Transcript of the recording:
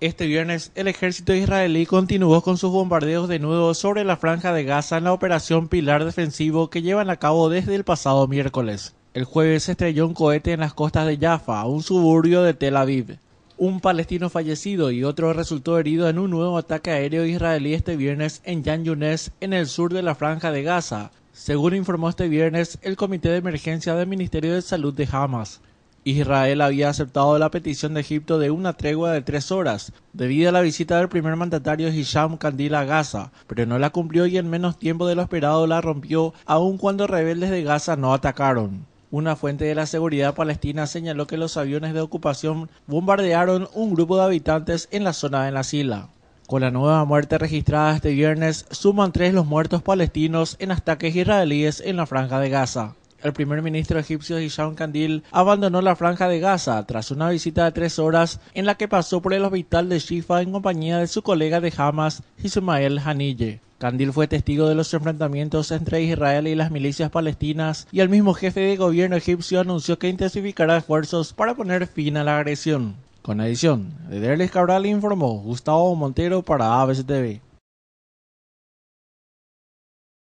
Este viernes, el ejército israelí continuó con sus bombardeos de nuevo sobre la franja de Gaza en la operación Pilar Defensivo que llevan a cabo desde el pasado miércoles. El jueves se estrelló un cohete en las costas de Jaffa, un suburbio de Tel Aviv. Un palestino fallecido y otro resultó herido en un nuevo ataque aéreo israelí este viernes en Yan Yunes, en el sur de la franja de Gaza, según informó este viernes el Comité de Emergencia del Ministerio de Salud de Hamas. Israel había aceptado la petición de Egipto de una tregua de tres horas, debido a la visita del primer mandatario Hisham Kandil a Gaza, pero no la cumplió y en menos tiempo de lo esperado la rompió, aun cuando rebeldes de Gaza no atacaron. Una fuente de la seguridad palestina señaló que los aviones de ocupación bombardearon un grupo de habitantes en la zona de Nasila. Con la nueva muerte registrada este viernes, suman tres los muertos palestinos en ataques israelíes en la franja de Gaza. El primer ministro egipcio Hisham Kandil abandonó la franja de Gaza tras una visita de tres horas en la que pasó por el hospital de Shifa en compañía de su colega de Hamas, Ismael Hanille. Kandil fue testigo de los enfrentamientos entre Israel y las milicias palestinas y el mismo jefe de gobierno egipcio anunció que intensificará esfuerzos para poner fin a la agresión. Con adición de Cabral informó Gustavo Montero para ABC